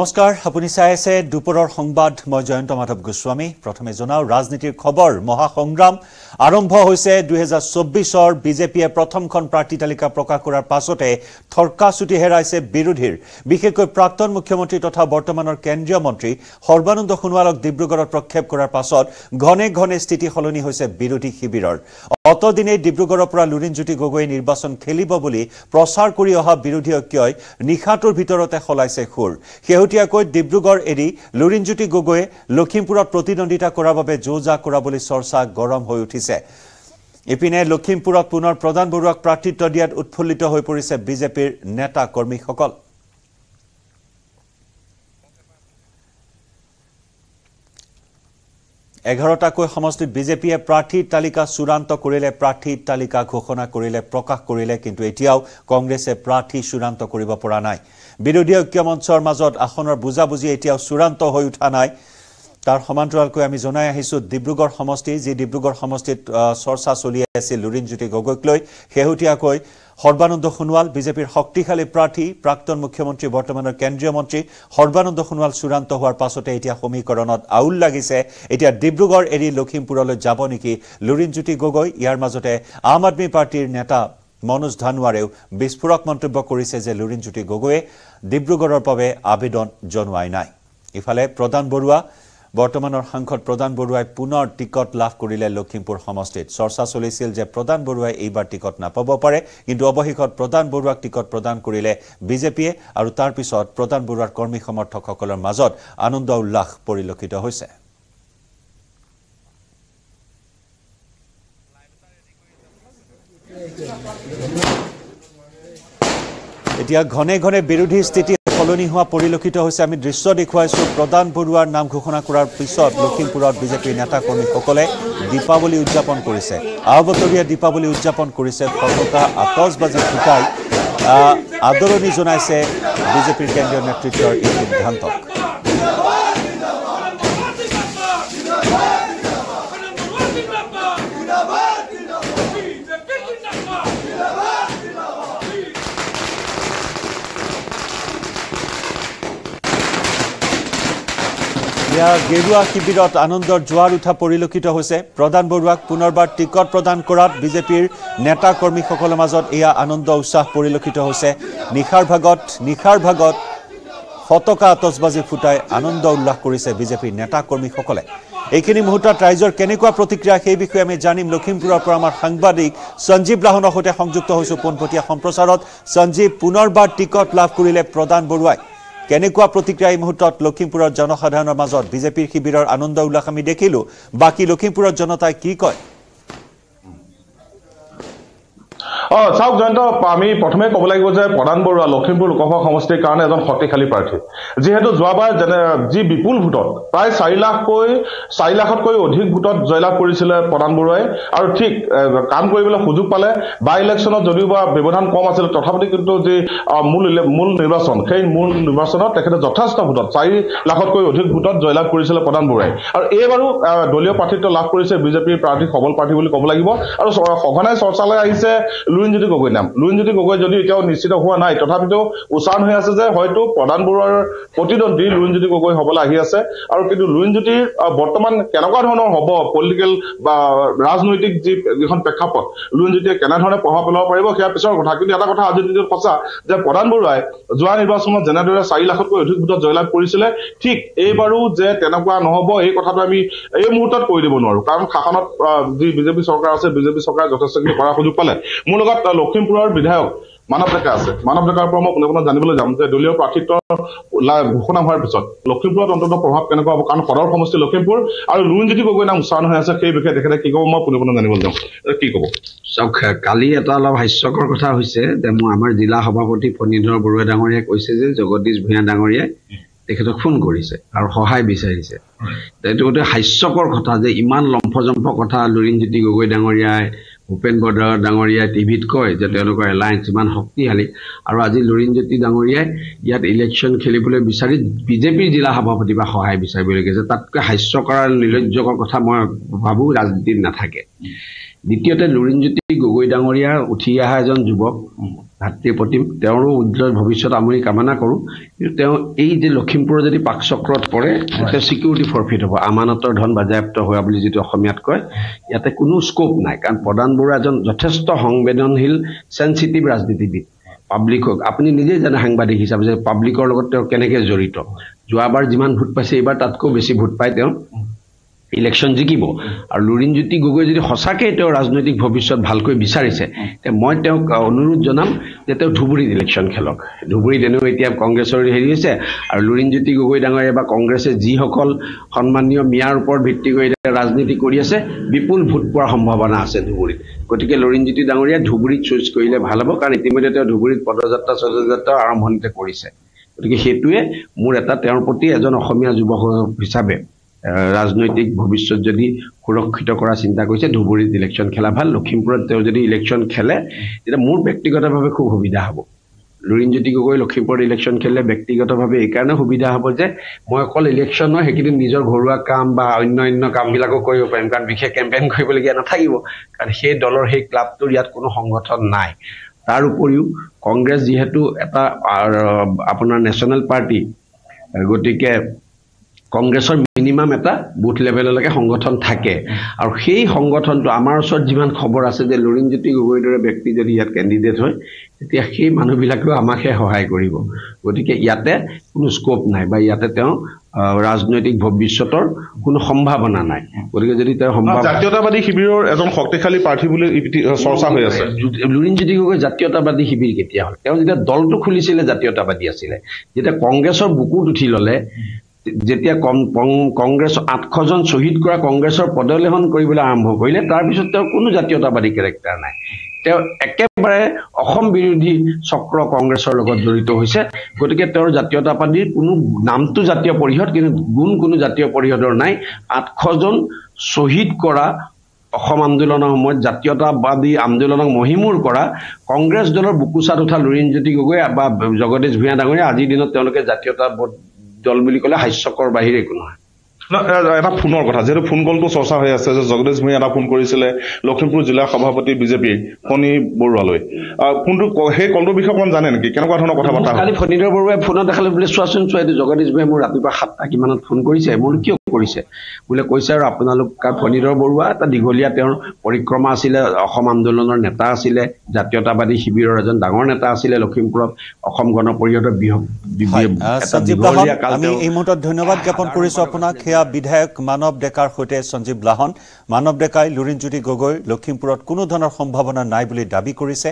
নমস্কাৰ আপুনি চাই আছে দুপৰৰ সংবাদ মই জয়ন্ত মাধৱ গোস্বামী প্ৰথমে জনাওঁ ৰাজনীতিৰ খবৰ মহাসংগ্ৰাম আৰম্ভ হৈছে দুহেজাৰ চৌব্বিছৰ বিজেপিয়ে প্ৰথমখন প্ৰাৰ্থী তালিকা প্ৰকাশ কৰাৰ পাছতে থৰ্কাচুটি হেৰাইছে বিৰোধীৰ বিশেষকৈ প্ৰাক্তন মুখ্যমন্ত্ৰী তথা বৰ্তমানৰ কেন্দ্ৰীয় মন্ত্ৰী সৰ্বানন্দ সোণোৱালক ডিব্ৰুগড়ত প্ৰক্ষেপ কৰাৰ পাছত ঘনে ঘনে স্থিতি সলনি হৈছে বিৰোধী শিবিৰৰ অতদিনেই ডিব্ৰুগড়ৰ পৰা লুৰিণজ্যোতি গগৈ নিৰ্বাচন খেলিব বুলি প্ৰচাৰ কৰি অহা বিৰোধী ঐক্যই নিশাটোৰ ভিতৰতে সলাইছে সুৰ আগতীয়াকৈ ডিব্ৰুগড় এৰি লুৰিণজ্যোতি গগৈয়ে লখিমপুৰত প্ৰতিদ্বন্দ্বিতা কৰাৰ বাবে যো জা কৰা বুলি চৰ্চা গৰম হৈ উঠিছে ইপিনে লখিমপুৰত পুনৰ প্ৰদান বৰুৱাক প্ৰাৰ্থিত্ব দিয়াত উৎফুল্লিত হৈ পৰিছে বিজেপিৰ নেতা কৰ্মীসকল এঘাৰটাকৈ সমষ্টিত বিজেপিয়ে প্ৰাৰ্থীৰ তালিকা চূড়ান্ত কৰিলে প্ৰাৰ্থীৰ তালিকা ঘোষণা কৰিলে প্ৰকাশ কৰিলে কিন্তু এতিয়াও কংগ্ৰেছে প্ৰাৰ্থী চূড়ান্ত কৰিব পৰা নাই বিৰোধী ঐক্য মঞ্চৰ মাজত আসনৰ বুজাবুজি এতিয়াও চূড়ান্ত হৈ উঠা নাই তাৰ সমান্তৰালকৈ আমি জনাই আহিছোঁ ডিব্ৰুগড় সমষ্টি যি ডিব্ৰুগড় সমষ্টিত চৰ্চা চলি আছিল লুৰিণজ্যোতি গগৈক লৈ শেহতীয়াকৈ সৰ্বানন্দ সোণোৱাল বিজেপিৰ শক্তিশালী প্ৰাৰ্থী প্ৰাক্তন মুখ্যমন্ত্ৰী বৰ্তমানৰ কেন্দ্ৰীয় মন্ত্ৰী সৰ্বানন্দ সোণোৱাল চূড়ান্ত হোৱাৰ পাছতে এতিয়া সমীকৰণত আউল লাগিছে এতিয়া ডিব্ৰুগড় এৰি লখিমপুৰলৈ যাব নেকি লুৰিণজ্যোতি গগৈ ইয়াৰ মাজতে আম আদমি পাৰ্টীৰ নেতা মনোজ ধানোৱাৰেও বিস্ফোৰক মন্তব্য কৰিছে যে লুৰিণজ্যোতি গগৈয়ে ডিব্ৰুগড়ৰ বাবে আবেদন জনোৱাই নাই ইফালে প্ৰদান বৰুৱা বৰ্তমানৰ সাংসদ প্ৰদান বৰুৱাই পুনৰ টিকট লাভ কৰিলে লখিমপুৰ সমষ্টিত চৰ্চা চলিছিল যে প্ৰদান বৰুৱাই এইবাৰ টিকট নাপাব পাৰে কিন্তু অৱশেষত প্ৰদান বৰুৱাক টিকট প্ৰদান কৰিলে বিজেপিয়ে আৰু তাৰ পিছত প্ৰদান বৰুৱাৰ কৰ্মী সমৰ্থকসকলৰ মাজত আনন্দ উল্লাস পৰিলক্ষিত হৈছে এতিয়া ঘনে ঘনে বিৰোধী স্থিতি সলনি হোৱা পৰিলক্ষিত হৈছে আমি দৃশ্য দেখুৱাইছোঁ প্ৰদান বৰুৱাৰ নাম ঘোষণা কৰাৰ পিছত লখিমপুৰত বিজেপিৰ নেতাকৰ্মীসকলে দীপাৱলী উদযাপন কৰিছে আওবতৰীয়া দীপাৱলী উদযাপন কৰিছে ফটকা বাজি ফুটাই আদৰণি জনাইছে বিজেপিৰ কেন্দ্ৰীয় নেতৃত্বৰ এই সিদ্ধান্তক এতিয়া গেৰুৱা শিবিৰত আনন্দৰ জোৱাৰ উঠা পৰিলক্ষিত হৈছে প্ৰধান বৰুৱাক পুনৰবাৰ টিকট প্ৰদান কৰাত বিজেপিৰ নেতা কৰ্মীসকলৰ মাজত এয়া আনন্দ উৎসাহ পৰিলক্ষিত হৈছে নিশাৰ ভাগত নিশাৰ ভাগত ফটকা আতচবাজি ফুটাই আনন্দ উল্লাস কৰিছে বিজেপিৰ নেতা কৰ্মীসকলে এইখিনি মুহূৰ্তত ৰাইজৰ কেনেকুৱা প্ৰতিক্ৰিয়া সেই বিষয়ে আমি জানিম লখিমপুৰৰ পৰা আমাৰ সাংবাদিক সঞ্জীৱ লাহনৰ সৈতে সংযুক্ত হৈছোঁ পোনপটীয়া সম্প্ৰচাৰত সঞ্জীৱ পুনৰবাৰ টিকট লাভ কৰিলে প্ৰধান বৰুৱাই কেনেকুৱা প্ৰতিক্ৰিয়া এই মুহূৰ্তত লখিমপুৰৰ জনসাধাৰণৰ মাজত বিজেপিৰ শিবিৰৰ আনন্দ উল্লাস আমি দেখিলোঁ বাকী লখিমপুৰৰ জনতাই কি কয় অঁ চাওক জয়ন্ত আমি প্ৰথমে ক'ব লাগিব যে প্ৰদান বৰুৱা লখিমপুৰ লোকসভা সমষ্টিৰ কাৰণে এজন শক্তিশালী প্ৰাৰ্থী যিহেতু যোৱাবাৰ যেনে যি বিপুল ভোটত প্ৰায় চাৰি লাখকৈ চাৰি লাখতকৈ অধিক ভোটত জয়লাভ কৰিছিলে প্ৰদান বৰুৱাই আৰু ঠিক কাম কৰিবলৈ সুযোগ পালে বাই ইলেকশ্যনত যদিও বা ব্যৱধান কম আছিল তথাপিতো কিন্তু যি মূল মূল নিৰ্বাচন সেই মূল নিৰ্বাচনত তেখেতে যথেষ্ট ভোটত চাৰি লাখতকৈ অধিক ভোটত জয়লাভ কৰিছিলে প্ৰদান বৰুৱাই আৰু এইবাৰো দলীয় প্ৰাৰ্থিত্ব লাভ কৰিছে বিজেপিৰ প্ৰাৰ্থী সবল প্ৰাৰ্থী বুলি ক'ব লাগিব আৰু সঘনাই চৰ্চালৈ আহিছে ৰুইনজ্যোতি গগৈৰ নাম ৰুইনজ্যোতি গগৈ যদি এতিয়াও নিশ্চিত হোৱা নাই তথাপিতো উচ্চাৰণ হৈ আছে যে হয়তো প্ৰধান বৰুৱাৰ প্ৰতিদ্বন্দ্বী ৰুইনজ্যোতি গগৈ হবলৈ আহি আছে আৰু কিন্তু ৰুইনজ্যোতিৰ বৰ্তমান কেনেকুৱা ধৰণৰ হব পলিটিকেল বা ৰাজনৈতিক যি যিখন প্ৰেক্ষাপট ৰুইনজ্যোতিয়ে কেনেধৰণে প্ৰভাৱ পেলাব পাৰিব সেয়া পিছৰ কথা কিন্তু এটা কথা ৰাজনীতিটো সঁচা যে প্ৰধান বৰুৱাই যোৱা নিৰ্বাচনত যেনেদৰে চাৰি লাখতকৈ অধিক ভোটত জয়লাভ কৰিছিলে ঠিক এইবাৰো যে তেনেকুৱা নহব এই কথাটো আমি এই মুহূৰ্তত কৈ দিব নোৱাৰোঁ কাৰণ শাসনত যি বিজেপি চৰকাৰ আছে বিজেপি চৰকাৰে যথেষ্টখিনি কৰাৰ সুযোগ পালে মোৰ লগত লগত লখিমপুৰৰ বিধায়ক মানৱ ডেকা আছে মানৱ ডেকাৰ পৰা মই পোনে পোনে জানিবলৈ যাম যে দলীয় প্ৰাৰ্থিত্ব ঘোষণা হোৱাৰ পিছত লখিমপুৰত অন্তত প্ৰভাৱ কেনেকুৱা হ'ব কাৰণ সদৰ সমষ্টি লখিমপুৰ আৰু লুণজ্যোতি গগৈ নাম উচ্চাৰণ হৈ আছে সেই বিষয়ে তেখেতে কি ক'ব মই পোনে পোনে জানিবলৈ যাওঁ কি ক'ব চাওক কালি এটা অলপ হাস্যকৰ কথা হৈছে যে মই আমাৰ জিলা সভাপতি ফণীধৰ বৰুৱা ডাঙৰীয়াই কৈছে যে জগদীশ ভূঞা ডাঙৰীয়াই তেখেতক ফোন কৰিছে আৰু সহায় বিচাৰিছে এইটো গোটেই হাস্যকৰ কথা যে ইমান লম্ফ জম্ফ কথা লুৰিণজ্যোতি গগৈ ডাঙৰীয়াই ভূপেন বৰদ ডাঙৰীয়াই টিভিত কয় যে তেওঁলোকৰ এলায়েঞ্চ ইমান শক্তিশালী আৰু আজি লুৰিণ জ্যোতি ডাঙৰীয়াই ইয়াত ইলেকশ্যন খেলিবলৈ বিচাৰি বিজেপিৰ জিলা সভাপতি বা সহায় বিচাৰিবলৈ গৈছে তাতকৈ হাস্য কৰাৰ নিৰ্লজ্জকৰ কথা মই ভাবোঁ ৰাজনীতিত নাথাকে দ্বিতীয়তে লুৰিণ জ্যোতি গগৈ ডাঙৰীয়াৰ উঠি অহা এজন যুৱক ভাতৃ প্ৰতিম তেওঁৰো উজ্জ্বল ভৱিষ্যত আমি কামনা কৰোঁ কিন্তু তেওঁ এই যে লখিমপুৰৰ যদি পাক চক্ৰত পৰে তেতিয়া ছিকিউৰিটি ফৰফিট হ'ব আমানতৰ ধন বাজেয়াপ্ত হোৱা বুলি যিটো অসমীয়াত কয় ইয়াতে কোনো স্কোপ নাই কাৰণ প্ৰধান বৰুৱা এজন যথেষ্ট সংবেদনশীল চেঞ্চিটিভ ৰাজনীতিবিদ পাব্লিকক আপুনি নিজেই জানে সাংবাদিক হিচাপে যে পাব্লিকৰ লগত তেওঁ কেনেকৈ জড়িত যোৱাবাৰ যিমান ভোট পাইছে এইবাৰ তাতকৈও বেছি ভোট পায় তেওঁ ইলেকশ্যন জিকিব আৰু লুৰিণজ্যোতি গগৈ যদি সঁচাকৈ তেওঁ ৰাজনৈতিক ভৱিষ্যত ভালকৈ বিচাৰিছে মই তেওঁক অনুৰোধ জনাম যে তেওঁ ধুবুৰীত ইলেকশ্যন খেলক ধুবুৰীত এনেও এতিয়া কংগ্ৰেছৰ হেৰি হৈছে আৰু লুৰিণজ্যোতি গগৈ ডাঙৰীয়া বা কংগ্ৰেছে যিসকল সন্মানীয় মিয়াৰ ওপৰত ভিত্তি কৰি ৰাজনীতি কৰি আছে বিপুল ভোট পোৱাৰ সম্ভাৱনা আছে ধুবুৰীত গতিকে লুৰিণজ্যোতি ডাঙৰীয়া ধুবুৰীত চুইচ কৰিলে ভাল হ'ব কাৰণ ইতিমধ্যে তেওঁ ধুবুৰীত পদযাত্ৰা চদযাত্ৰা আৰম্ভণিতে কৰিছে গতিকে সেইটোৱে মোৰ এটা তেওঁৰ প্ৰতি এজন অসমীয়া যুৱক হিচাপে ৰাজনৈতিক ভৱিষ্যত যদি সুৰক্ষিত কৰা চিন্তা কৰিছে ধুবুৰীত ইলেকশ্যন খেলা ভাল লখিমপুৰত তেওঁ যদি ইলেকশ্যন খেলে তেতিয়া মোৰ ব্যক্তিগতভাৱে খুব সুবিধা হ'ব লুৰিণজ্যোতি গগৈ লখিমপুৰত ইলেকশ্যন খেলিলে ব্যক্তিগতভাৱে এইকাৰণে সুবিধা হ'ব যে মই অকল ইলেকশ্যন নহয় সেইকেইদিন নিজৰ ঘৰুৱা কাম বা অন্য অন্য কামবিলাকো কৰিব পাৰিম কাৰণ বিশেষ কেম্পেইন কৰিবলগীয়া নাথাকিব কাৰণ সেই দলৰ সেই ক্লাবটোৰ ইয়াত কোনো সংগঠন নাই তাৰ উপৰিও কংগ্ৰেছ যিহেতু এটা আপোনাৰ নেশ্যনেল পাৰ্টি গতিকে কংগ্ৰেছৰ মিনিমাম এটা বুথ লেভেললৈকে সংগঠন থাকে আৰু সেই সংগঠনটো আমাৰ ওচৰত যিমান খবৰ আছে যে লুৰিণজ্যোতি গগৈৰ দৰে ব্যক্তি যদি ইয়াত কেণ্ডিডেট হয় তেতিয়া সেই মানুহবিলাকেও আমাকহে সহায় কৰিব গতিকে ইয়াতে কোনো স্কোপ নাই বা ইয়াতে তেওঁ ৰাজনৈতিক ভৱিষ্যতৰ কোনো সম্ভাৱনা নাই গতিকে যদি তেওঁ জাতীয়তাবাদী শিবিৰৰ এজন শক্তিশালী প্ৰাৰ্থী বুলি চৰ্চা হৈ আছে লুৰিণজ্যোতি গগৈ জাতীয়তাবাদী শিবিৰ কেতিয়া হ'ল তেওঁ যেতিয়া দলটো খুলিছিলে জাতীয়তাবাদী আছিলে যেতিয়া কংগ্ৰেছৰ বুকুত উঠি ল'লে যেতিয়া কংগ্ৰেছ আঠশজন শ্বহীদ কৰা কংগ্ৰেছৰ পদলেহন কৰিবলৈ আৰম্ভ কৰিলে তাৰপিছত তেওঁ কোনো জাতীয়তাবাদী কেৰেক্টাৰ নাই তেওঁ একেবাৰে অসম বিৰোধী চক্ৰ কংগ্ৰেছৰ লগত জড়িত হৈছে গতিকে তেওঁৰ জাতীয়তাবাদীৰ কোনো নামটো জাতীয় পৰিষদ কিন্তু গুণ কোনো জাতীয় পৰিষদৰ নাই আঠশজন শ্বহীদ কৰা অসম আন্দোলনৰ সময়ত জাতীয়তাবাদী আন্দোলনক মহিমূৰ কৰা কংগ্ৰেছ দলৰ বুকুচাত উঠা লুৰিণজ্যোতি গগৈ বা জগদীশ ভূঞা ডাঙৰীয়া আজিৰ দিনত তেওঁলোকে জাতীয়তাবাদ দল বুলি ক'লে হাস্যকৰ বাহিৰে একো নহয় এটা ফোনৰ কথা যিহেতু ফোন কলটো চৰ্চা হৈ আছে যে জগদীশ ভূঞা এটা ফোন কৰিছিলে লখিমপুৰ জিলাৰ সভাপতি বিজেপিৰ ফণী বৰুৱালৈ phone সেই কলটোৰ বিষয়ে অকণমান জানে নেকি কেনেকুৱা ধৰণৰ কথা পতা খালি ফণীধৰ বৰুৱাই phone দেখালে বোলে চোৱাচোন চোৱা এইটো জগদীশ ভূঞাই মোৰ ৰাতিপুৱা সাতটা কিমানত ফোন কৰিছে মোৰ কিয় কৰিছে বোলে কৈছে আৰু আপোনালোক ফণীধৰ বৰুৱা এটা দীঘলীয়া তেওঁৰ পৰিক্ৰমা আছিলে অসম আন্দোলনৰ নেতা আছিলে জাতীয়তাবাদী শিবিৰৰ এজন ডাঙৰ নেতা আছিলে লখিমপুৰত অসম গণ পৰিষদৰ বৃহৎ দীঘলীয়া কাল এই মুহূৰ্তত ধন্যবাদ জ্ঞাপন কৰিছোঁ আপোনাক এতিয়া বিধায়ক মানব ডেকাৰ সৈতে সঞ্জীৱ লাহন মানব ডেকাই লুৰিণজ্যোতি গগৈ লখিমপুৰত কোনো ধৰণৰ সম্ভাৱনা নাই বুলি দাবী কৰিছে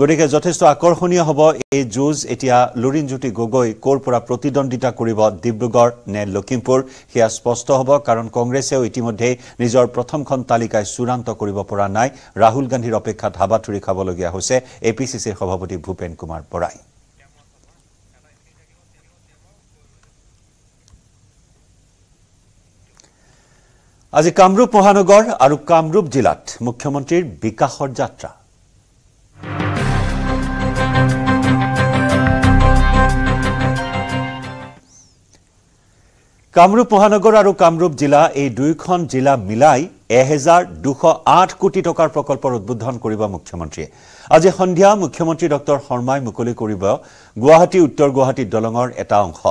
গতিকে যথেষ্ট আকৰ্ষণীয় হ'ব এই যুঁজ এতিয়া লুৰিণজ্যোতি গগৈ ক'ৰ পৰা প্ৰতিদ্বন্দ্বিতা কৰিব ডিব্ৰুগড় নে লখিমপুৰ সেয়া স্পষ্ট হ'ব কাৰণ কংগ্ৰেছেও ইতিমধ্যে নিজৰ প্ৰথমখন তালিকাই চূড়ান্ত কৰিব পৰা নাই ৰাহুল গান্ধীৰ অপেক্ষাত হাবাথুৰি খাবলগীয়া হৈছে এ পি চি চিৰ সভাপতি ভূপেন কুমাৰ বৰাই আজি কামৰূপ মহানগৰ আৰু কামৰূপ জিলাত মুখ্যমন্ত্ৰীৰ বিকাশৰ যাত্ৰা কামৰূপ মহানগৰ আৰু কামৰূপ জিলা এই দুয়োখন জিলা মিলাই এহেজাৰ দুশ আঠ কোটি টকাৰ প্ৰকল্পৰ উদ্বোধন কৰিব মুখ্যমন্ত্ৰীয়ে আজি সন্ধিয়া মুখ্যমন্ত্ৰী ডঃ শৰ্মাই মুকলি কৰিব গুৱাহাটী উত্তৰ গুৱাহাটী দলঙৰ এটা অংশ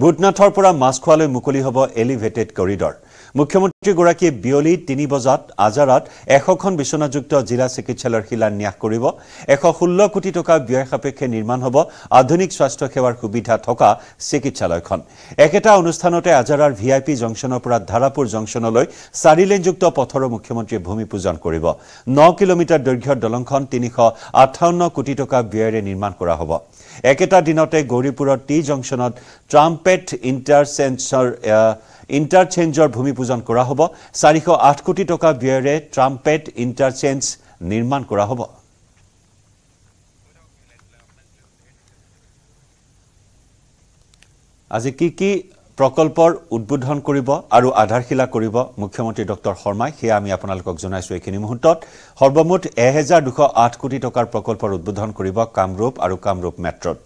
ভূটনাথৰ পৰা মাছখোৱালৈ মুকলি হব এলিভেটেড কৰিডৰ মুখ্যমন্ত্ৰীগৰাকীয়ে বিয়লি তিনি বজাত আজাৰাত এশখন বিচনাযুক্ত জিলা চিকিৎসালয়ৰ শিলান্যাস কৰিব এশ ষোল্ল কোটি টকা ব্যয় সাপেক্ষে নিৰ্মাণ হ'ব আধুনিক স্বাস্থ্যসেৱাৰ সুবিধা থকা চিকিৎসালয়খন একেটা অনুষ্ঠানতে আজাৰাৰ ভি আই পি জংচনৰ পৰা ধাৰাপুৰ জংচনলৈ চাৰিলেনযুক্ত পথৰো মুখ্যমন্ত্ৰীয়ে ভূমি পূজন কৰিব ন কিলোমিটাৰ দৈৰ্ঘ্যৰ দলংখন তিনিশ আঠাৱন্ন কোটি টকা ব্যয়েৰে নিৰ্মাণ কৰা হ'ব একেটা দিনতে গৌৰীপুৰৰ টি জংচনত ট্ৰাম্পেট ইণ্টাৰচেঞ্চৰ ইণ্টাৰচেঞ্জৰ ভূমিপূজন কৰা হ'ব চাৰিশ আঠ কোটি টকা ব্যয়েৰে ট্ৰাম্পেট ইণ্টাৰচেঞ্জ নিৰ্মাণ কৰা হ'ব আজি কি কি প্ৰকল্পৰ উদ্বোধন কৰিব আৰু আধাৰশিলা কৰিব মুখ্যমন্ত্ৰী ডক্টৰ শৰ্মাই সেয়া আমি আপোনালোকক জনাইছোঁ এইখিনি মুহূৰ্তত সৰ্বমুঠ এহেজাৰ দুশ আঠ কোটি টকাৰ প্ৰকল্পৰ উদ্বোধন কৰিব কামৰূপ আৰু কামৰূপ মেট্ৰ'ত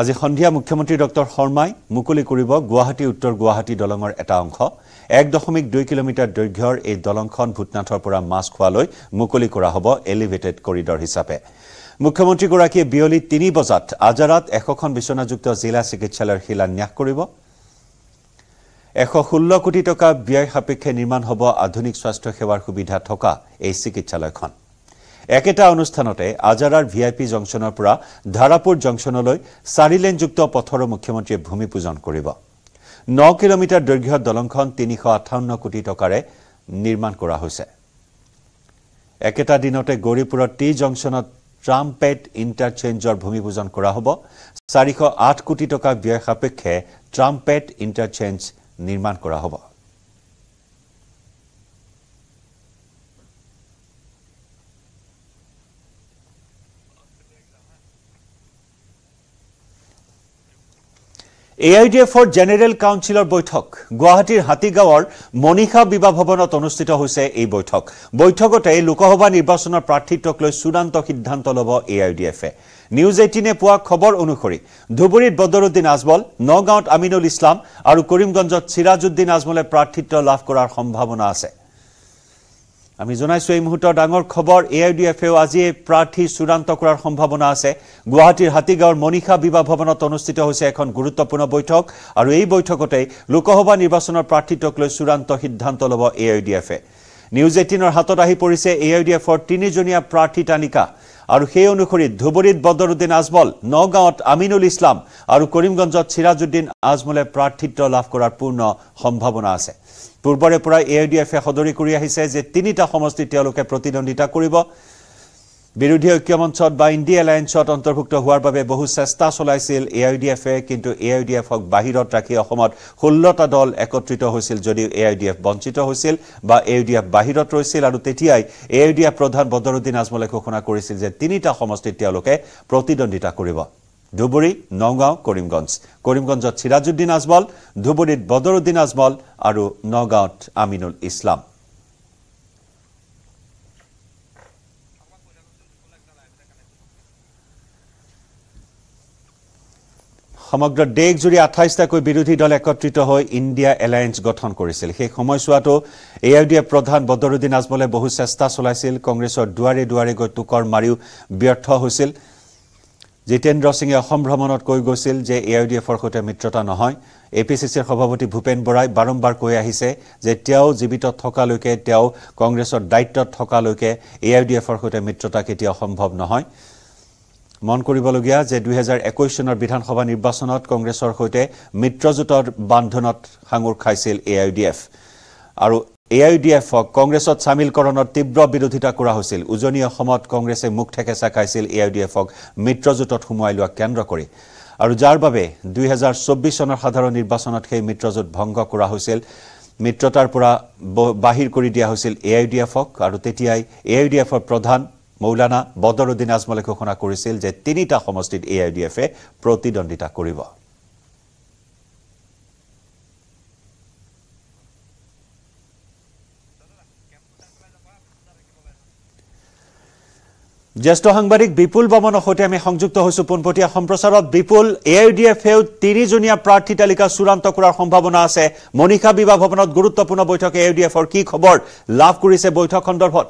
আজি সন্ধিয়া মুখ্যমন্ত্ৰী ডঃ শৰ্মাই মুকলি কৰিব গুৱাহাটী উত্তৰ গুৱাহাটী দলঙৰ এটা অংশ এক দশমিক দুই কিলোমিটাৰ দৈৰ্ঘ্যৰ এই দলংখন ভূটনাথৰ পৰা মাছ খোৱালৈ মুকলি কৰা হ'ব এলিভেটেড কৰিডৰ হিচাপে মুখ্যমন্ত্ৰীগৰাকীয়ে বিয়লি তিনি বজাত আজাৰাত এশখন বিচনাযুক্ত জিলা চিকিৎসালয়ৰ শিলান্যাস কৰিব এশ ষোল্ল কোটি টকা ব্যয় সাপেক্ষে নিৰ্মাণ হ'ব আধুনিক স্বাস্থ্যসেৱাৰ সুবিধা থকা এই চিকিৎসালয়খন একেটা অনুষ্ঠানতে আজাৰাৰ ভি আই পি জংচনৰ পৰা ধাৰাপুৰ জংচনলৈ চাৰিলেনযুক্ত পথৰো মুখ্যমন্ত্ৰীয়ে ভূমিপূজন কৰিব ন কিলোমিটাৰ দৈৰ্ঘ্যৰ দলংখন তিনিশ আঠাৱন্ন কোটি টকাৰে নিৰ্মাণ কৰা হৈছে একেটা দিনতে গৌৰীপুৰৰ টি জংচনত ট্ৰাম্পেট ইণ্টাৰচেঞ্জৰ ভূমিপূজন কৰা হ'ব চাৰিশ আঠ কোটি টকা ব্যয় সাপেক্ষে ট্ৰাম্পেট ইণ্টাৰচেঞ্জ নিৰ্মাণ কৰা হ'ব এআইডিএফৰ জেনেৰেল কাউন্সিলৰ বৈঠক গুৱাহাটীৰ হাতীগাঁৱৰ মনীষা বিবাহ ভৱনত অনুষ্ঠিত হৈছে এই বৈঠক বৈঠকতে লোকসভা নিৰ্বাচনৰ প্ৰাৰ্থিত্বক লৈ চূড়ান্ত সিদ্ধান্ত ল'ব এ আই ডি এফে নিউজ এইটিনে পোৱা খবৰ অনুসৰি ধুবুৰীত বদৰুদ্দিন আজমল নগাঁৱত আমিনুল ইছলাম আৰু কৰিমগঞ্জত চিৰাজুদ্দিন আজমলে প্ৰাৰ্থিত্ব লাভ কৰাৰ সম্ভাৱনা আছে আমি জনাইছোঁ এই মুহূৰ্তৰ ডাঙৰ খবৰ এ আই ডি এফেও আজি প্ৰাৰ্থী চূড়ান্ত কৰাৰ সম্ভাৱনা আছে গুৱাহাটীৰ হাতীগাঁৱৰ মনীষা বিবাহ ভৱনত অনুষ্ঠিত হৈছে এখন গুৰুত্বপূৰ্ণ বৈঠক আৰু এই বৈঠকতেই লোকসভা নিৰ্বাচনৰ প্ৰাৰ্থিত্বক লৈ চূড়ান্ত সিদ্ধান্ত ল'ব এ আই ডি এফে নিউজ এইটিনৰ হাতত আহি পৰিছে এ আই ডি এফৰ তিনিজনীয়া প্ৰাৰ্থী তালিকা আৰু সেই অনুসৰি ধুবুৰীত বদৰুদ্দিন আজমল নগাঁৱত আমিনুল ইছলাম আৰু কৰিমগঞ্জত চিৰাজুদ্দিন আজমলে প্ৰাৰ্থিত্ব লাভ কৰাৰ পূৰ্ণ সম্ভাৱনা আছে পূৰ্বৰে পৰা এ আই ডি এফে সদৰি কৰি আহিছে যে তিনিটা সমষ্টিত তেওঁলোকে প্ৰতিদ্বন্দ্বিতা কৰিব বিৰোধী ঐক্যমঞ্চত বা ইণ্ডিয়া এলায়েন্সত অন্তৰ্ভুক্ত হোৱাৰ বাবে বহু চেষ্টা চলাইছিল এ আই ডি এফে কিন্তু এ আই ডি এফক বাহিৰত ৰাখি অসমত ষোল্লটা দল একত্ৰিত হৈছিল যদিও এ আই ডি এফ বঞ্চিত হৈছিল বা এ ডি এফ বাহিৰত ৰৈছিল আৰু তেতিয়াই এ আই ডি এফ প্ৰধান বদৰুদ্দিন আজমলে ঘোষণা কৰিছিল যে তিনিটা সমষ্টিত তেওঁলোকে প্ৰতিদ্বন্দ্বিতা কৰিব ধুবুৰী নগাঁও কৰিমগঞ্জ কৰিমগঞ্জত চিৰাজুদ্দিন আজমল ধুবুৰীত বদৰুদ্দিন আজমল আৰু নগাঁৱত আমিনুল ইছলাম সমগ্ৰ দেশজুৰি আঠাইছটাকৈ বিৰোধী দল একত্ৰিত হৈ ইণ্ডিয়া এলায়েন্স গঠন কৰিছিল সেই সময়ছোৱাতো এ আই ডি এফ প্ৰধান বদৰুদ্দিন আজমলে বহু চেষ্টা চলাইছিল কংগ্ৰেছৰ দুৱাৰে দুৱাৰে গৈ টুকৰ মাৰিও ব্যৰ্থ হৈছিল জিতেন্দ্ৰ সিঙে অসম ভ্ৰমণত কৈ গৈছিল যে এ আই ডি এফৰ সৈতে মিত্ৰতা নহয় এ পি চি চিৰ সভাপতি ভূপেন বৰাই বাৰম্বাৰ কৈ আহিছে যে তেওঁ জীৱিত থকালৈকে তেওঁ কংগ্ৰেছৰ দায়িত্বত থকালৈকে এ আই ডি এফৰ সৈতে মিত্ৰতা কেতিয়াও সম্ভৱ নহয় মন কৰিবলগীয়া যে দুহেজাৰ একৈছ চনৰ বিধানসভা নিৰ্বাচনত কংগ্ৰেছৰ সৈতে মিত্ৰজোঁটৰ বান্ধোনত সাঙুৰ খাইছিল এ আই ডি এফ আৰু এ আই ডি এফক কংগ্ৰেছত চামিলকৰণৰ তীব্ৰ বিৰোধিতা কৰা হৈছিল উজনি অসমত কংগ্ৰেছে মুখ ঠেকেচা খাইছিল এ আই ইউ ডি এফক মিত্ৰজোঁটত সুমুৱাই লোৱা কেন্দ্ৰ কৰি আৰু যাৰ বাবে দুহেজাৰ চৌব্বিছ চনৰ সাধাৰণ নিৰ্বাচনত সেই মিত্ৰজোঁট ভংগ কৰা হৈছিল মিত্ৰতাৰ পৰা বাহিৰ কৰি দিয়া হৈছিল এ আই ডি এফক আৰু তেতিয়াই এ আই ডি এফৰ প্ৰধান মৌলানা বদৰুদ্দিন আজমলে ঘোষণা কৰিছিল যে তিনিটা সমষ্টিত এ আই ডি এফে প্ৰতিদ্বন্দ্বিতা কৰিব জ্যেষ্ঠ সাংবাদিক বিপুল বামনৰ সৈতে আমি সংযুক্ত হৈছোঁ পোনপটীয়া সম্প্ৰচাৰত বিপুল এ আই ডি এফেও তিনিজনীয়া প্ৰাৰ্থী তালিকা চূড়ান্ত কৰাৰ সম্ভাৱনা আছে মনীষা বিবাহ ভৱনত গুৰুত্বপূৰ্ণ বৈঠকে এ আই ডি এফৰ কি খবৰ লাভ কৰিছে বৈঠক সন্দৰ্ভত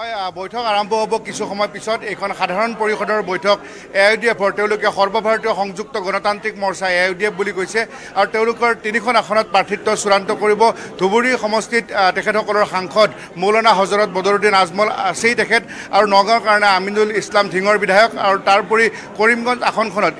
হয় বৈঠক আৰম্ভ হ'ব কিছু সময় পিছত এইখন সাধাৰণ পৰিষদৰ বৈঠক এ আই ডি এফৰ তেওঁলোকে সৰ্বভাৰতীয় সংযুক্ত গণতান্ত্ৰিক মৰ্চা এ আই ডি এফ বুলি কৈছে আৰু তেওঁলোকৰ তিনিখন আসনত প্ৰাৰ্থিত্ব চূড়ান্ত কৰিব ধুবুৰী সমষ্টিত তেখেতসকলৰ সাংসদ মৌলানা হজৰত বদৰুদ্দিন আজমল আছেই তেখেত আৰু নগাঁৱৰ কাৰণে আমিনুল ইছলাম ধিঙৰ বিধায়ক আৰু তাৰোপৰি কৰিমগঞ্জ আসনখনত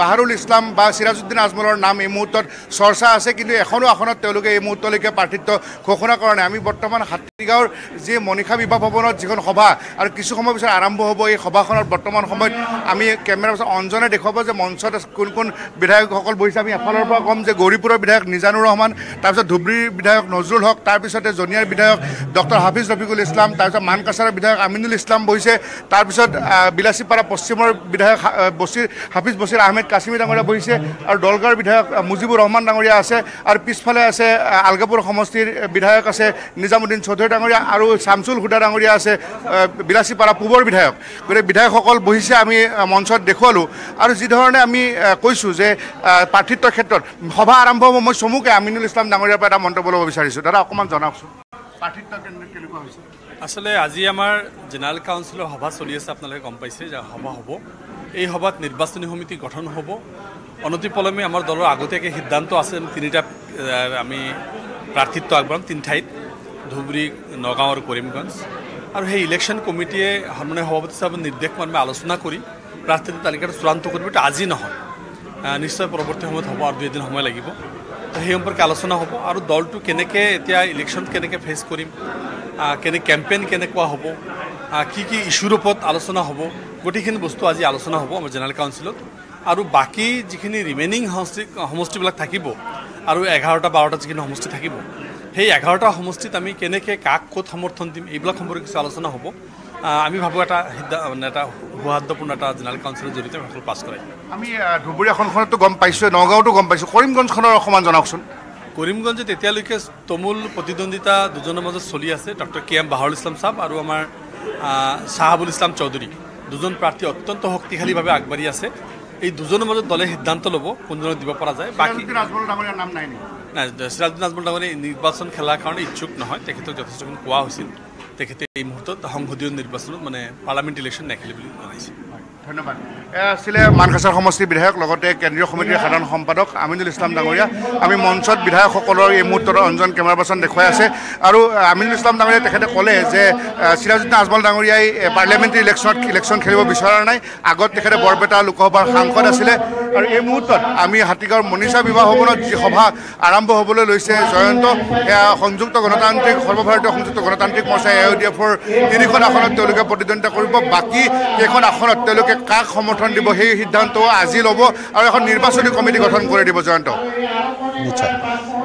বাহাৰুল ইছলাম বা চিৰাজুদ্দিন আজমলৰ নাম এই মুহূৰ্তত চৰ্চা আছে কিন্তু এখনো আসনত তেওঁলোকে এই মুহূৰ্তলৈকে প্ৰাৰ্থিত্ব ঘোষণা কৰা নাই আমি বৰ্তমান হাতীগাঁৱৰ যি মনীষা বিবাহ ভৱনত পিছত যিখন সভা আৰু কিছু সময় পিছত আৰম্ভ হ'ব এই সভাখনৰ বৰ্তমান সময়ত আমি কেমেৰা পিছত অঞ্জনে দেখুৱাব যে মঞ্চত কোন কোন বিধায়কসকল বহিছে আমি এফালৰ পৰা ক'ম যে গৌৰীপুৰৰ বিধায়ক নিজানুৰ ৰহমান তাৰপিছত ধুবুৰীৰ বিধায়ক নজৰুল হক তাৰপিছতে জনিয়াৰ বিধায়ক ডক্টৰ হাফিজ ৰফিকুল ইছলাম তাৰপিছত মানকাছাৰ বিধায়ক আমিনুল ইছলাম বহিছে তাৰপিছত বিলাসীপাৰা পশ্চিমৰ বিধায়ক বছিৰ হাফিজ বছিৰ আহমেদ কাশ্মীৰ ডাঙৰীয়া বহিছে আৰু দলগাঁৱৰ বিধায়ক মুজিবুৰ ৰহমান ডাঙৰীয়া আছে আৰু পিছফালে আছে আলগাপুৰ সমষ্টিৰ বিধায়ক আছে নিজামুদ্দিন চৌধুৰী ডাঙৰীয়া আৰু শামচুল হুদা ডাঙৰীয়া আছে আছে বিলাসী পাৰা পূবৰ বিধায়ক গতিকে বিধায়কসকল বহিছে আমি মঞ্চত দেখুৱালোঁ আৰু যিধৰণে আমি কৈছোঁ যে প্ৰাৰ্থিত্বৰ ক্ষেত্ৰত সভা আৰম্ভ হ'ব মই চমুকৈ আমিনুল ইছলাম ডাঙৰীয়াৰ পৰা এটা মন্তব্য ল'ব বিচাৰিছোঁ দাদা অকণমান জনাওকচোন আচলতে আজি আমাৰ জেনেৰেল কাউন্সিলৰ সভা চলি আছে আপোনালোকে গম পাইছে যে সভা হ'ব এই সভাত নিৰ্বাচনী সমিতি গঠন হ'ব অনতিপলমে আমাৰ দলৰ আগতীয়াকৈ সিদ্ধান্ত আছে তিনিটা আমি প্ৰাৰ্থিত্ব আগবঢ়াম তিনি ঠাইত ধুবুৰী নগাঁও আৰু কৰিমগঞ্জ আৰু সেই ইলেকশ্যন কমিটিয়ে সন্মানীয় সভাপতি হিচাপে নিৰ্দেশ মৰ্মে আলোচনা কৰি প্ৰাৰ্থীৰ তালিকাটো চূড়ান্ত কৰিব আজি নহয় নিশ্চয় পৰৱৰ্তী সময়ত হ'ব আৰু দুই এদিন সময় লাগিব তো সেই সম্পৰ্কে আলোচনা হ'ব আৰু দলটো কেনেকৈ এতিয়া ইলেকশ্যন কেনেকৈ ফেচ কৰিম কেনে কেম্পেইন কেনেকুৱা হ'ব কি কি ইছ্যুৰ ওপৰত আলোচনা হ'ব গোটেইখিনি বস্তু আজি আলোচনা হ'ব আমাৰ জেনেৰেল কাউঞ্চিলত আৰু বাকী যিখিনি ৰিমেইনিং সমষ্টি সমষ্টিবিলাক থাকিব আৰু এঘাৰটা বাৰটা যিখিনি সমষ্টি থাকিব সেই এঘাৰটা সমষ্টিত আমি কেনেকৈ কাক ক'ত সমৰ্থন দিম এইবিলাক সম্পৰ্কে কিছু আলোচনা হ'ব আমি ভাবোঁ এটা মানে এটা সৌহাদ্যপূৰ্ণ এটা জেনেৰেল কাউঞ্চিলৰ জৰিয়তে সকলো পাছ কৰে আমি ধুবুৰী এখনখনতো গম পাইছোঁ নগাঁৱতো গম পাইছোঁ কৰিমগঞ্জখনৰ অকণমান জনাওকচোন কৰিমগঞ্জত এতিয়ালৈকে তমুল প্ৰতিদ্বন্দ্বিতা দুজনৰ মাজত চলি আছে doctor K M Baharul Islam sahab আৰু আমাৰ শ্বাহাবুল ইছলাম চৌধুৰী দুজন প্ৰাৰ্থী অত্যন্ত শক্তিশালীভাৱে আগবাঢ়ি আছে এই দুজনৰ মাজত দলে সিদ্ধান্ত ল'ব কোনজনক দিব পৰা যায় বাকী নাই সিৰাজুদ্দিন আজমল ডাঙৰীয়া নিৰ্বাচন খেলাৰ কাৰণে ইচ্ছুক নহয় তেখেতক যথেষ্টখিনি কোৱা হৈছিল তেখেতে এই মুহূৰ্তত সংসদীয় নিৰ্বাচনত মানে পাৰ্লামেণ্ট ইলেকশ্যন নেখেলে বুলি জনাইছে ধন্যবাদ এয়া আছিলে মানকাছাৰ সমষ্টিৰ বিধায়ক লগতে কেন্দ্ৰীয় সমিতিৰ সাধাৰণ সম্পাদক আমিনুল ইছলাম ডাঙৰীয়া আমি মঞ্চত বিধায়কসকলৰ এই মুহূৰ্তত অঞ্জন কেমেৰা পাৰ্চন দেখুৱাই আছে আৰু আমিনুল ইছলাম ডাঙৰীয়াই তেখেতে ক'লে যে চিৰাজুদ্দিন আজমল ডাঙৰীয়াই পাৰ্লিয়ামেণ্টেৰী ইলেকশ্যনত ইলেকশ্যন খেলিব বিচৰা নাই আগত তেখেতে বৰপেটা লোকসভাৰ সাংসদ আছিলে আৰু এই মুহূৰ্তত আমি হাতীগাঁৱৰ মনীষা বিবাহ ভৱনত যি সভা আৰম্ভ হ'বলৈ লৈছে জয়ন্ত সেয়া সংযুক্ত গণতান্ত্ৰিক সৰ্বভাৰতীয় সংযুক্ত গণতান্ত্ৰিক মৰ্চা এ আই ডি এফৰ তিনিখন আসনত তেওঁলোকে প্ৰতিদ্বন্দ্বিতা কৰিব বাকী কেইখন আসনত তেওঁলোকে কাক সমৰ্থন দিব সেই সিদ্ধান্ত আজি ল'ব আৰু এখন নিৰ্বাচনী কমিটি গঠন কৰি দিব জয়ন্ত নিশ্চয়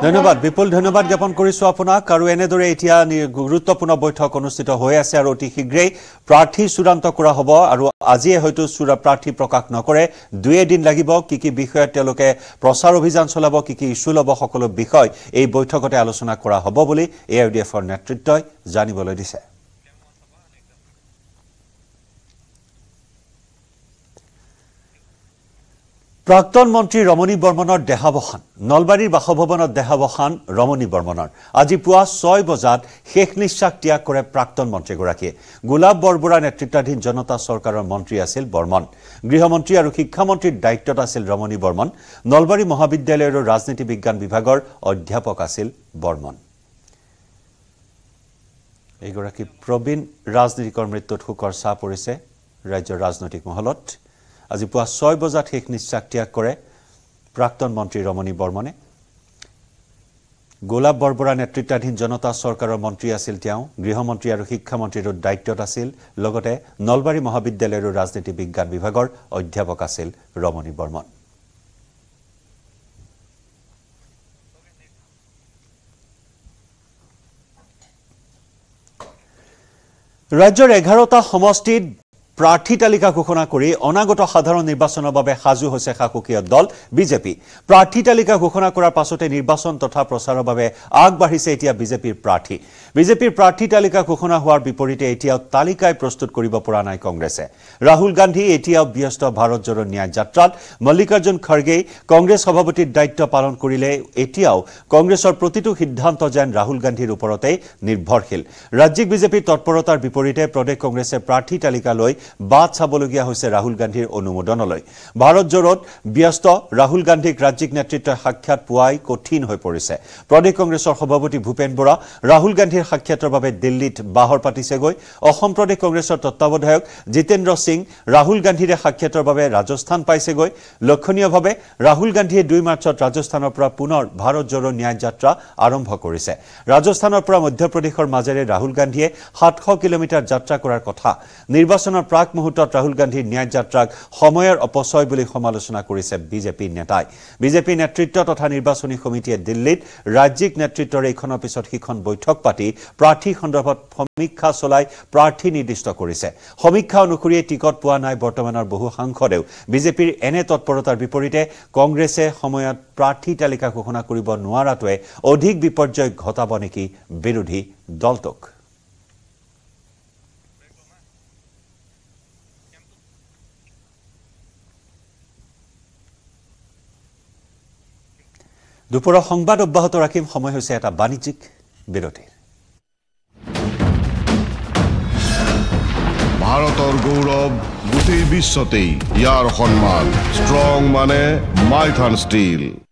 ধন্যবাদ বিপুল ধন্যবাদ জ্ঞাপন কৰিছোঁ আপোনাক আৰু এনেদৰে এতিয়া গুৰুত্বপূৰ্ণ বৈঠক অনুষ্ঠিত হৈ আছে আৰু অতি শীঘ্ৰেই প্ৰাৰ্থী চূড়ান্ত কৰা হ'ব আৰু আজিয়ে হয়তো প্ৰাৰ্থী প্ৰকাশ নকৰে দুই এদিন লাগিব কি কি বিষয়ত তেওঁলোকে প্ৰচাৰ অভিযান চলাব কি কি ইছ্যু ল'ব সকলো বিষয় এই বৈঠকতে আলোচনা কৰা হ'ব বুলি এ আৰ ডি এফৰ নেতৃত্বই জানিবলৈ দিছে প্ৰাক্তন মন্ত্ৰী ৰমণী বৰ্মনেৰ দেহাবসান নলবাৰীৰ বাসভবনত দেহাবসান ৰমণী বৰ্মনেৰ আজি পুৱা ছয় বজাত শেষ নিশ্বাস ত্যাগ কৰে প্ৰাক্তন মন্ত্ৰীগিয়ে গোলাপ বৰবৰা নেতৃত্বাধীন জনতা চৰকাৰৰ মন্ত্ৰী আছিল বৰ্মন গৃহমন্ত্ৰী আৰু শিক্ষামন্ত্ৰীৰ দায়িত্বত আছিল ৰমণী বৰ্মন নলবাৰী মহাবিদ্যালয়েৰ ৰাজনীতি বিজ্ঞান বিভাগৰ অধ্যাপক আছিল বৰ্মন এইগী প্ৰবীণ ৰাজনীতিকৰ মৃত্যুত শোকৰ ছাঁ পৰিছে ৰাজ্যৰ ৰাজনৈতিক মহলত আজি পুৱা ছয় বজাত শেষ নিশ্বাস ত্যাগ কৰে প্ৰাক্তন মন্ত্ৰী ৰমণী বৰ্মনে গোলাপ বৰবৰা নেতৃত্বাধীন জনতা চৰকাৰৰ মন্ত্ৰী আছিল তেওঁ গৃহমন্ত্ৰী আৰু শিক্ষামন্ত্ৰীৰো দায়িত্বত আছিল লগতে নলবাৰী মহাবিদ্যালয়ৰো ৰাজনীতি বিজ্ঞান বিভাগৰ অধ্যাপক আছিল ৰমণী বৰ্মন ৰাজ্যৰ এঘাৰটা সমষ্টিত প্ৰাৰ্থী তালিকা ঘোষণা কৰি অনাগত সাধাৰণ নিৰ্বাচনৰ বাবে সাজু হৈছে শাসকীয় দল বিজেপি প্ৰাৰ্থী তালিকা ঘোষণা কৰাৰ পাছতে নিৰ্বাচন তথা প্ৰচাৰৰ বাবে আগবাঢ়িছে এতিয়া বিজেপিৰ প্ৰাৰ্থী বিজেপিৰ প্ৰাৰ্থী তালিকা ঘোষণা হোৱাৰ বিপৰীতে এতিয়াও তালিকাই প্ৰস্তুত কৰিব পৰা নাই কংগ্ৰেছে ৰাহুল গান্ধী এতিয়াও ব্যস্ত ভাৰতজোড় ন্যায় যাত্ৰাত মল্লিকাৰ্জুন খাৰ্গেই কংগ্ৰেছ সভাপতিৰ দায়িত্ব পালন কৰিলে এতিয়াও কংগ্ৰেছৰ প্ৰতিটো সিদ্ধান্ত যেন ৰাহুল গান্ধীৰ উপৰতেই নিৰ্ভৰশীল ৰাজ্যিক বিজেপিৰ তৎপৰতাৰ বিপৰীতে প্ৰদেশ কংগ্ৰেছে প্ৰাৰ্থী তালিকা লৈ বাট চাবলগীয়া হৈছে ৰাহুল গান্ধীৰ অনুমোদনলৈ ভাৰত জোৰত ব্যস্ত ৰাহুল গান্ধীক ৰাজ্যিক নেতৃত্বই সাক্ষাৎ পোৱাই কঠিন হৈ পৰিছে প্ৰদেশ কংগ্ৰেছৰ সভাপতি ভূপেন বৰা ৰাহুল গান্ধীৰ সাক্ষাতৰ বাবে দিল্লীত বাহৰ পাতিছেগৈ অসম প্ৰদেশ কংগ্ৰেছৰ তত্বাৱধায়ক জিতেন্দ্ৰ সিং ৰাহুল গান্ধীৰে সাক্ষাতৰ বাবে ৰাজস্থান পাইছেগৈ লক্ষণীয়ভাৱে ৰাহুল গান্ধীয়ে দুই মাৰ্চত ৰাজস্থানৰ পৰা পুনৰ ভাৰত জোৰো ন্যায় যাত্ৰা আৰম্ভ কৰিছে ৰাজস্থানৰ পৰা মধ্যপ্ৰদেশৰ মাজেৰে ৰাহুল গান্ধীয়ে সাতশ কিলোমিটাৰ যাত্ৰা কৰাৰ কথা নিৰ্বাচনৰ প্ৰাক মুহূৰ্তত ৰাহুল গান্ধীৰ ন্যায় যাত্ৰাক সময়ৰ অপচয় বুলি সমালোচনা কৰিছে বিজেপিৰ নেতাই বিজেপি নেতৃত্ব তথা নিৰ্বাচনী সমিতিয়ে দিল্লীত ৰাজ্যিক নেতৃত্বৰ এইখনৰ পিছত সিখন বৈঠক পাতি প্ৰাৰ্থী সন্দৰ্ভত সমীক্ষা চলাই প্ৰাৰ্থী নিৰ্দিষ্ট কৰিছে সমীক্ষা অনুসৰিয়ে টিকট পোৱা নাই বৰ্তমানৰ বহু সাংসদেও বিজেপিৰ এনে তৎপৰতাৰ বিপৰীতে কংগ্ৰেছে সময়ত প্ৰাৰ্থী তালিকা ঘোষণা কৰিব নোৱাৰাটোৱে অধিক বিপৰ্যয় ঘটাব নেকি বিৰোধী দলটোক দুপৰৰ সংবাদ অব্যাহত ৰাখিম সময় হৈছে এটা বাণিজ্যিক বিৰতি ভাৰতৰ গৌৰৱ গোটেই বিশ্বতেই ইয়াৰ সন্মান ষ্ট্ৰং মানে মাইথান ষ্টীল